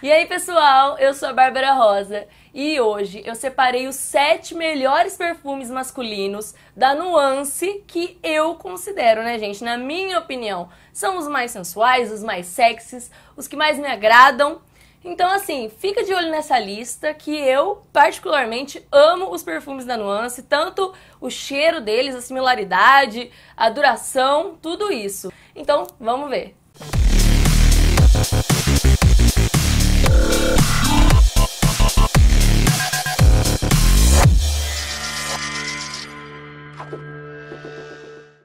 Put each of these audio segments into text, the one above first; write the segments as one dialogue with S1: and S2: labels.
S1: E aí, pessoal, eu sou a Bárbara Rosa e hoje eu separei os sete melhores perfumes masculinos da nuance que eu considero, né, gente? Na minha opinião, são os mais sensuais, os mais sexys, os que mais me agradam. Então, assim, fica de olho nessa lista que eu particularmente amo os perfumes da Nuance, tanto o cheiro deles, a similaridade, a duração, tudo isso. Então, vamos ver. Música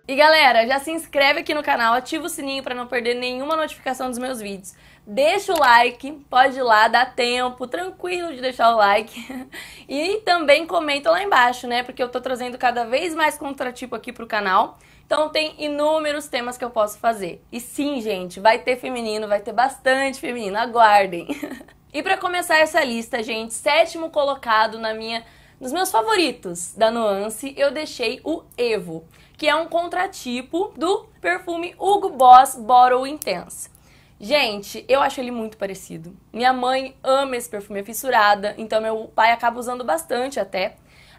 S1: e galera, já se inscreve aqui no canal, ativa o sininho para não perder nenhuma notificação dos meus vídeos. Deixa o like, pode ir lá, dá tempo, tranquilo de deixar o like. E também comenta lá embaixo, né? Porque eu tô trazendo cada vez mais contratipo aqui pro canal. Então tem inúmeros temas que eu posso fazer. E sim, gente, vai ter feminino, vai ter bastante feminino, aguardem. E para começar essa lista, gente, sétimo colocado na minha nos meus favoritos da Nuance, eu deixei o Evo, que é um contratipo do perfume Hugo Boss Bottle Intense. Gente, eu acho ele muito parecido. Minha mãe ama esse perfume, é fissurada, então meu pai acaba usando bastante até.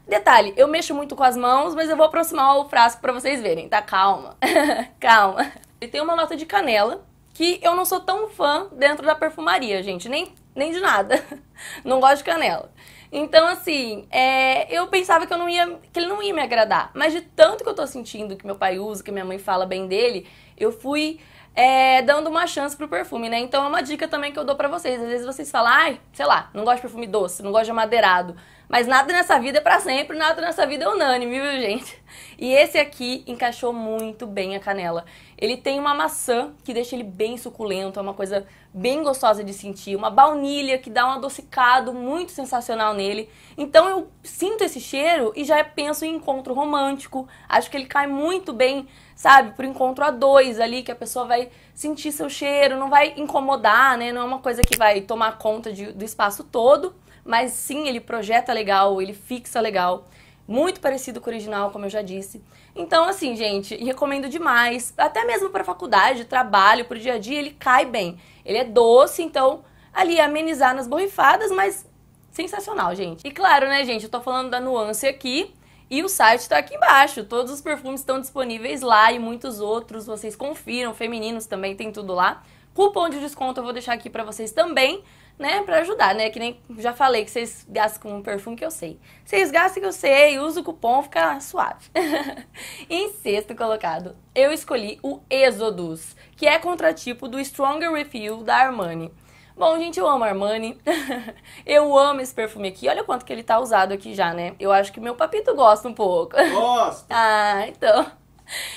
S1: Detalhe, eu mexo muito com as mãos, mas eu vou aproximar o frasco para vocês verem, tá? Calma, calma. Ele tem uma nota de canela, que eu não sou tão fã dentro da perfumaria, gente, nem, nem de nada. não gosto de canela. Então, assim, é, eu pensava que, eu não ia, que ele não ia me agradar, mas de tanto que eu tô sentindo que meu pai usa, que minha mãe fala bem dele, eu fui é, dando uma chance pro perfume, né? Então é uma dica também que eu dou para vocês. Às vezes vocês falam, ai, sei lá, não gosto de perfume doce, não gosto de amadeirado. Mas nada nessa vida é pra sempre, nada nessa vida é unânime, viu, gente? E esse aqui encaixou muito bem a canela. Ele tem uma maçã que deixa ele bem suculento, é uma coisa bem gostosa de sentir, uma baunilha que dá um adocicado muito sensacional nele. Então eu sinto esse cheiro e já penso em encontro romântico. Acho que ele cai muito bem, sabe, pro encontro a dois ali, que a pessoa vai sentir seu cheiro, não vai incomodar, né? Não é uma coisa que vai tomar conta de, do espaço todo, mas sim ele projeta legal, ele fixa legal muito parecido com o original, como eu já disse. Então, assim, gente, recomendo demais. Até mesmo para faculdade, trabalho, para o dia a dia, ele cai bem. Ele é doce, então, ali, amenizar nas borrifadas, mas sensacional, gente. E claro, né, gente, eu tô falando da nuance aqui. E o site tá aqui embaixo. Todos os perfumes estão disponíveis lá e muitos outros. Vocês confiram, femininos também tem tudo lá. Cupom de desconto eu vou deixar aqui para vocês também né, para ajudar, né? Que nem já falei que vocês gastam com um perfume que eu sei. Vocês gastam que eu sei, usa o cupom, fica suave. em sexto colocado, eu escolhi o Exodus, que é contratipo do Stronger Refill da Armani. Bom, gente, eu amo Armani. eu amo esse perfume aqui. Olha quanto que ele tá usado aqui já, né? Eu acho que meu papito gosta um pouco. Gosta! ah, então.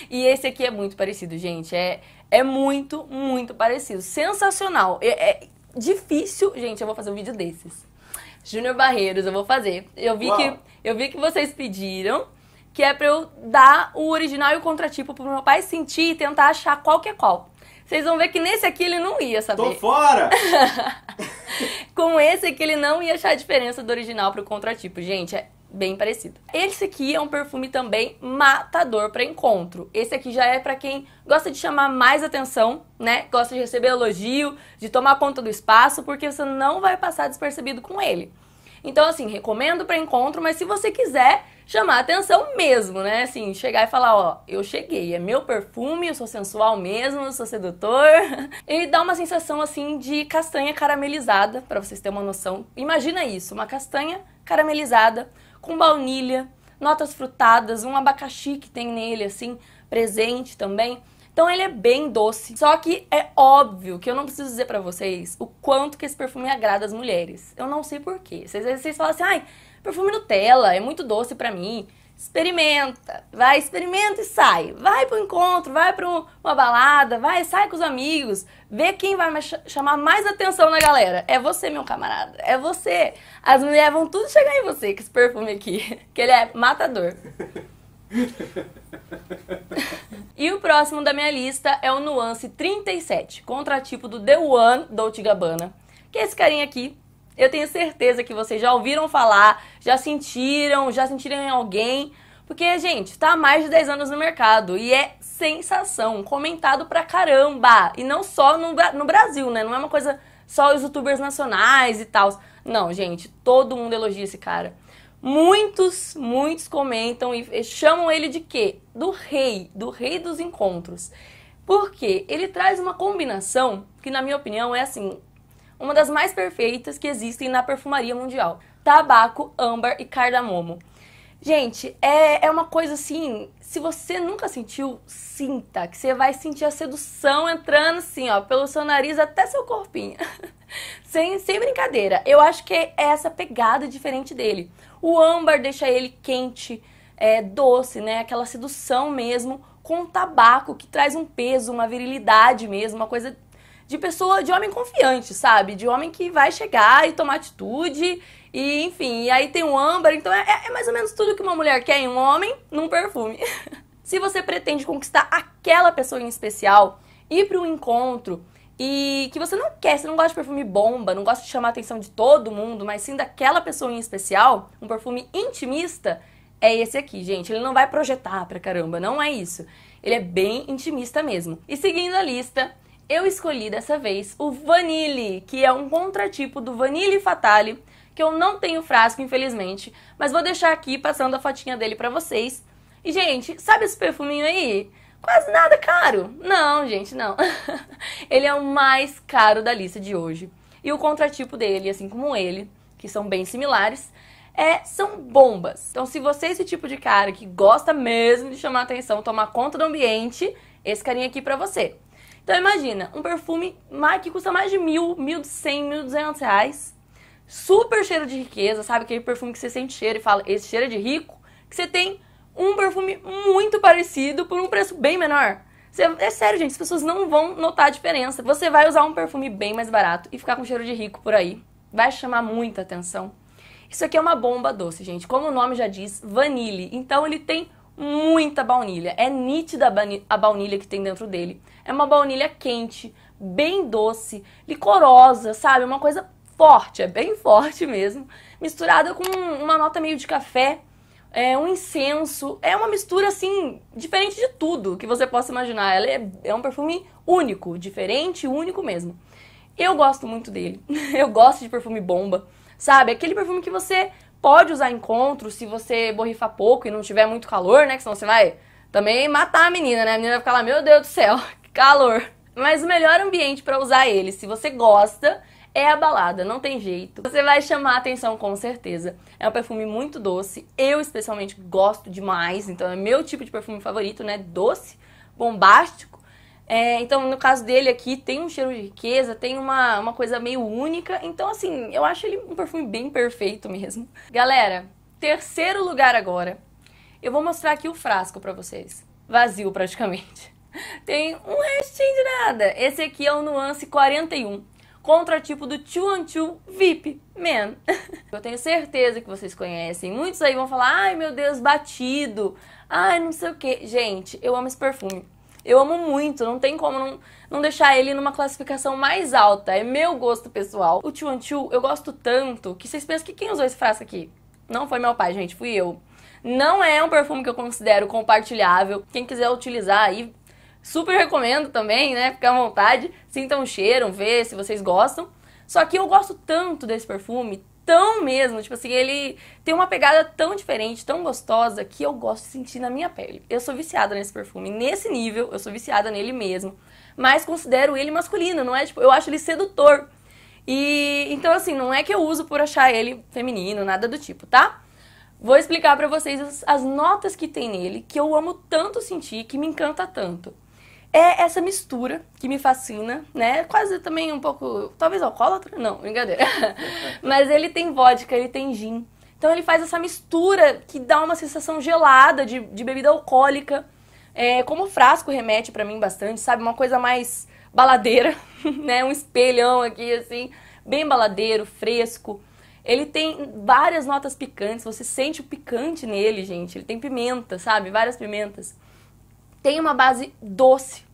S1: E esse aqui é muito parecido, gente. É, é muito, muito parecido. Sensacional. É, é, difícil. Gente, eu vou fazer um vídeo desses. Júnior Barreiros, eu vou fazer. Eu vi, que, eu vi que vocês pediram que é pra eu dar o original e o contratipo pro meu pai sentir e tentar achar qual que é qual. Vocês vão ver que nesse aqui ele não ia saber. Tô fora! Com esse aqui ele não ia achar a diferença do original pro contratipo. Gente, é bem parecido. Esse aqui é um perfume também matador para encontro. Esse aqui já é para quem gosta de chamar mais atenção, né? Gosta de receber elogio, de tomar conta do espaço, porque você não vai passar despercebido com ele. Então assim, recomendo para encontro, mas se você quiser chamar atenção mesmo, né? Assim, chegar e falar, ó, eu cheguei, é meu perfume, eu sou sensual mesmo, eu sou sedutor. Ele dá uma sensação assim de castanha caramelizada, para vocês terem uma noção. Imagina isso, uma castanha caramelizada com baunilha, notas frutadas, um abacaxi que tem nele assim, presente também. Então ele é bem doce. Só que é óbvio que eu não preciso dizer para vocês o quanto que esse perfume agrada as mulheres. Eu não sei porquê. Vocês, vocês falam assim, ai, perfume Nutella, é muito doce para mim experimenta, vai, experimenta e sai. Vai para um encontro, vai para uma balada, vai, sai com os amigos, vê quem vai chamar mais atenção na galera. É você, meu camarada, é você. As mulheres vão tudo chegar em você com esse perfume aqui, que ele é matador. e o próximo da minha lista é o Nuance 37, contratipo do The One Dolce Gabbana, que é esse carinha aqui, eu tenho certeza que vocês já ouviram falar, já sentiram, já sentiram em alguém. Porque, gente, está há mais de 10 anos no mercado e é sensação, comentado pra caramba. E não só no, no Brasil, né? Não é uma coisa só os youtubers nacionais e tal. Não, gente, todo mundo elogia esse cara. Muitos, muitos comentam e chamam ele de quê? Do rei, do rei dos encontros. Porque ele traz uma combinação que, na minha opinião, é assim, uma das mais perfeitas que existem na perfumaria mundial: tabaco, âmbar e cardamomo. Gente, é, é uma coisa assim, se você nunca sentiu, sinta, que você vai sentir a sedução entrando assim, ó, pelo seu nariz até seu corpinho. sem, sem brincadeira, eu acho que é essa pegada diferente dele. O âmbar deixa ele quente, é, doce, né, aquela sedução mesmo, com o tabaco, que traz um peso, uma virilidade mesmo, uma coisa de pessoa, de homem confiante, sabe? De homem que vai chegar e tomar atitude. E, enfim, e aí tem o âmbar, então é, é mais ou menos tudo que uma mulher quer em um homem num perfume. Se você pretende conquistar aquela pessoa em especial, ir para um encontro e que você não quer, você não gosta de perfume bomba, não gosta de chamar a atenção de todo mundo, mas sim daquela pessoa em especial, um perfume intimista, é esse aqui, gente. Ele não vai projetar pra caramba, não é isso. Ele é bem intimista mesmo. E seguindo a lista, eu escolhi dessa vez o Vanille, que é um contratipo do Vanille Fatale, que eu não tenho frasco, infelizmente, mas vou deixar aqui passando a fotinha dele para vocês. E, gente, sabe esse perfuminho aí? Quase nada caro. Não, gente, não. ele é o mais caro da lista de hoje. E o contratipo dele, assim como ele, que são bem similares, é, são bombas. Então, se você é esse tipo de cara que gosta mesmo de chamar atenção, tomar conta do ambiente, esse carinha aqui pra você. Então imagina, um perfume que custa mais de mil, mil de cem, mil duzentos reais, super cheiro de riqueza, sabe? Aquele perfume que você sente cheiro e fala, esse cheiro é de rico, que você tem um perfume muito parecido por um preço bem menor. Você, é sério, gente, as pessoas não vão notar a diferença. Você vai usar um perfume bem mais barato e ficar com cheiro de rico por aí. Vai chamar muita atenção. Isso aqui é uma bomba doce, gente. Como o nome já diz, vanille. Então ele tem muita baunilha. É nítida a baunilha que tem dentro dele. É uma baunilha quente, bem doce, licorosa, sabe? Uma coisa forte, é bem forte mesmo. Misturada com uma nota meio de café, é um incenso. É uma mistura, assim, diferente de tudo que você possa imaginar. Ela é, é um perfume único, diferente, único mesmo. Eu gosto muito dele. Eu gosto de perfume bomba, sabe? Aquele perfume que você Pode usar encontro se você borrifar pouco e não tiver muito calor, né? Que senão você vai também matar a menina, né? A menina vai ficar lá, meu Deus do céu, que calor. Mas o melhor ambiente para usar ele, se você gosta, é a balada, não tem jeito. Você vai chamar a atenção com certeza. É um perfume muito doce, eu especialmente gosto demais, então é meu tipo de perfume favorito, né? Doce, bombástico é, então, no caso dele aqui, tem um cheiro de riqueza, tem uma, uma coisa meio única. Então, assim, eu acho ele um perfume bem perfeito mesmo. Galera, terceiro lugar agora. Eu vou mostrar aqui o frasco para vocês. Vazio praticamente. Tem um restinho de nada. Esse aqui é o Nuance 41, contratipo do 212 VIP Man. eu tenho certeza que vocês conhecem. Muitos aí vão falar: "Ai, meu Deus, batido. Ai, não sei o que Gente, eu amo esse perfume eu amo muito, não tem como não, não deixar ele numa classificação mais alta. É meu gosto pessoal. O Chuan Chu, eu gosto tanto que vocês pensam que quem usou esse frasco aqui? Não foi meu pai, gente, fui eu. Não é um perfume que eu considero compartilhável. Quem quiser utilizar aí, super recomendo também, né? Fica à vontade. Sintam o cheiro, vê se vocês gostam. Só que eu gosto tanto desse perfume, tão mesmo, tipo assim, ele tem uma pegada tão diferente, tão gostosa, que eu gosto de sentir na minha pele. Eu sou viciada nesse perfume, nesse nível, eu sou viciada nele mesmo. Mas considero ele masculino, não é tipo, eu acho ele sedutor. E então assim, não é que eu uso por achar ele feminino, nada do tipo, tá? Vou explicar para vocês as, as notas que tem nele, que eu amo tanto sentir, que me encanta tanto é essa mistura que me fascina, né? Quase também um pouco, talvez alcoólatra, não, brincadeira. Mas ele tem vodka, ele tem gin. Então ele faz essa mistura que dá uma sensação gelada de, de bebida alcoólica. É, como o frasco remete para mim bastante, sabe? Uma coisa mais baladeira, né? Um espelhão aqui, assim, bem baladeiro, fresco. Ele tem várias notas picantes, você sente o picante nele, gente. Ele tem pimenta, sabe? Várias pimentas tem uma base doce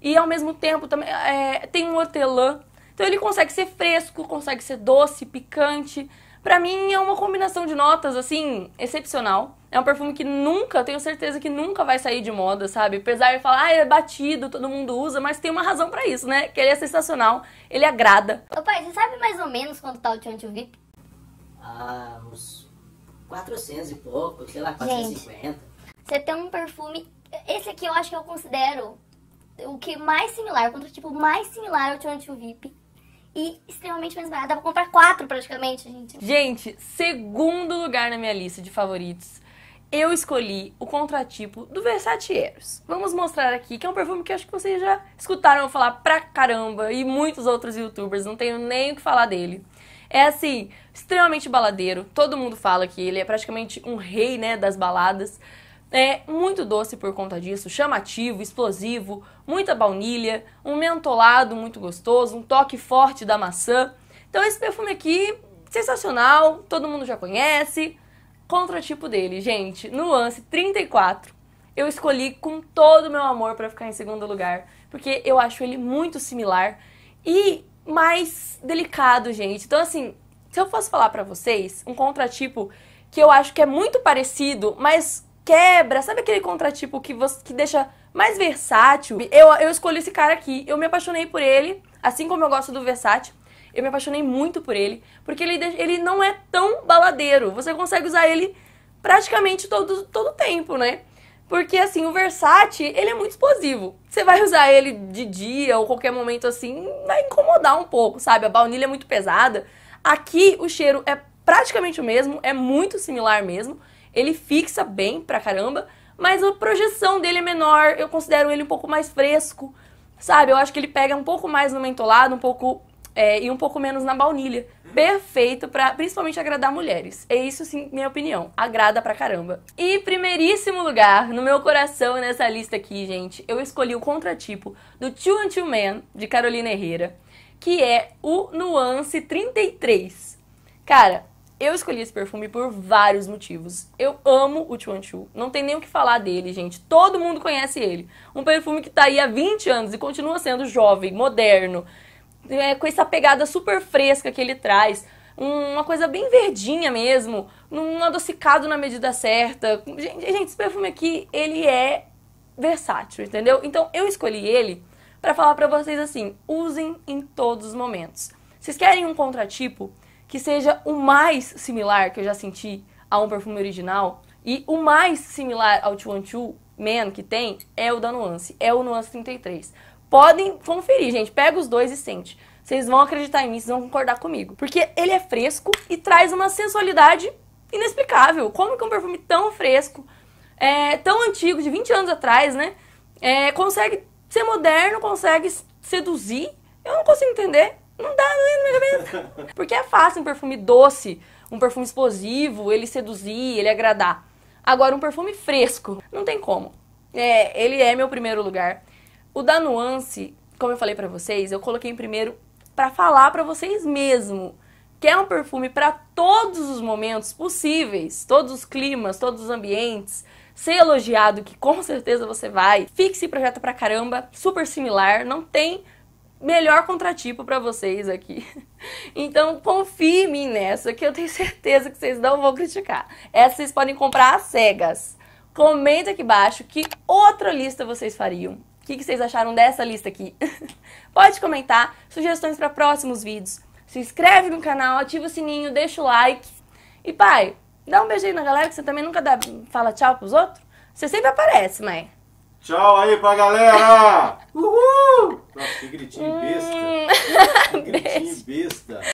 S1: e ao mesmo tempo também é, tem um hortelã. Então ele consegue ser fresco, consegue ser doce, picante. Para mim é uma combinação de notas assim excepcional. É um perfume que nunca, tenho certeza que nunca vai sair de moda, sabe? Apesar de falar, ah, é batido, todo mundo usa, mas tem uma razão para isso, né? Que ele é sensacional, ele agrada. Ô pai, você sabe mais ou menos quanto tá o Tion VIP? Ah, uns 400 e pouco, sei lá, 450. Gente, você tem um perfume esse aqui eu acho que eu considero o que mais similar, contra tipo mais similar ao Toronto VIP. E extremamente mais barato. Dá pra comprar quatro praticamente, gente. Gente, segundo lugar na minha lista de favoritos eu escolhi o contratipo do Versace Eros. Vamos mostrar aqui, que é um perfume que acho que vocês já escutaram falar pra caramba e muitos outros youtubers, não tenho nem o que falar dele. É assim, extremamente baladeiro, todo mundo fala que ele é praticamente um rei, né, das baladas. É muito doce por conta disso, chamativo, explosivo, muita baunilha, um mentolado muito gostoso, um toque forte da maçã. Então esse perfume aqui, sensacional, todo mundo já conhece. Contratipo dele, gente, Nuance 34. Eu escolhi com todo o meu amor para ficar em segundo lugar, porque eu acho ele muito similar e mais delicado, gente. Então assim, se eu fosse falar para vocês um contratipo que eu acho que é muito parecido, mas quebra, sabe aquele contratipo que você que deixa mais versátil? Eu, eu escolhi esse cara aqui, eu me apaixonei por ele, assim como eu gosto do versátil. Eu me apaixonei muito por ele, porque ele, ele não é tão baladeiro. Você consegue usar ele praticamente todo todo tempo, né? Porque assim, o versátil ele é muito explosivo. Você vai usar ele de dia ou qualquer momento assim, vai incomodar um pouco, sabe? A baunilha é muito pesada. Aqui o cheiro é praticamente o mesmo, é muito similar mesmo, ele fixa bem pra caramba, mas a projeção dele é menor, eu considero ele um pouco mais fresco, sabe? Eu acho que ele pega um pouco mais no mentolado, um pouco é, e um pouco menos na baunilha. Perfeito para principalmente agradar mulheres. É isso sim, minha opinião. Agrada pra caramba. E primeiríssimo lugar no meu coração nessa lista aqui, gente, eu escolhi o contratipo do Two and Two Man de Carolina Herrera, que é o Nuance 33. Cara, eu escolhi esse perfume por vários motivos. Eu amo o Chuanchu. Não tem nem o que falar dele, gente. Todo mundo conhece ele. Um perfume que tá aí há 20 anos e continua sendo jovem, moderno, é, com essa pegada super fresca que ele traz. uma coisa bem verdinha mesmo, um adocicado na medida certa. Gente, gente, esse perfume aqui, ele é versátil, entendeu? Então eu escolhi ele para falar para vocês assim: usem em todos os momentos. Vocês querem um contratipo? que seja o mais similar que eu já senti a um perfume original. E o mais similar ao 212 Man que tem é o da Nuance, é o Nuance 33. Podem conferir, gente. Pega os dois e sente. Vocês vão acreditar em mim, vocês vão concordar comigo. Porque ele é fresco e traz uma sensualidade inexplicável. Como que um perfume tão fresco, é, tão antigo, de 20 anos atrás, né? É, consegue ser moderno, consegue seduzir. Eu não consigo entender. Não dá, não né, entra na minha cabeça. Porque é fácil um perfume doce, um perfume explosivo, ele seduzir, ele agradar. Agora, um perfume fresco, não tem como. É, ele é meu primeiro lugar. O da Nuance, como eu falei para vocês, eu coloquei em primeiro para falar para vocês mesmo que é um perfume para todos os momentos possíveis, todos os climas, todos os ambientes. Ser elogiado, que com certeza você vai. Fixe projeto pra caramba, super similar, não tem melhor contratipo para vocês aqui. Então confie em mim nessa, que eu tenho certeza que vocês não vão criticar. Essa vocês podem comprar às cegas. Comenta aqui embaixo que outra lista vocês fariam. O que, que vocês acharam dessa lista aqui? Pode comentar, sugestões para próximos vídeos. Se inscreve no canal, ativa o sininho, deixa o like. E pai, dá um beijinho na galera que você também nunca dá, fala tchau pros outros. Você sempre aparece, mãe. Tchau aí pra galera! Uhul! Nossa, que gritinho besta! Hum. Que gritinho besta!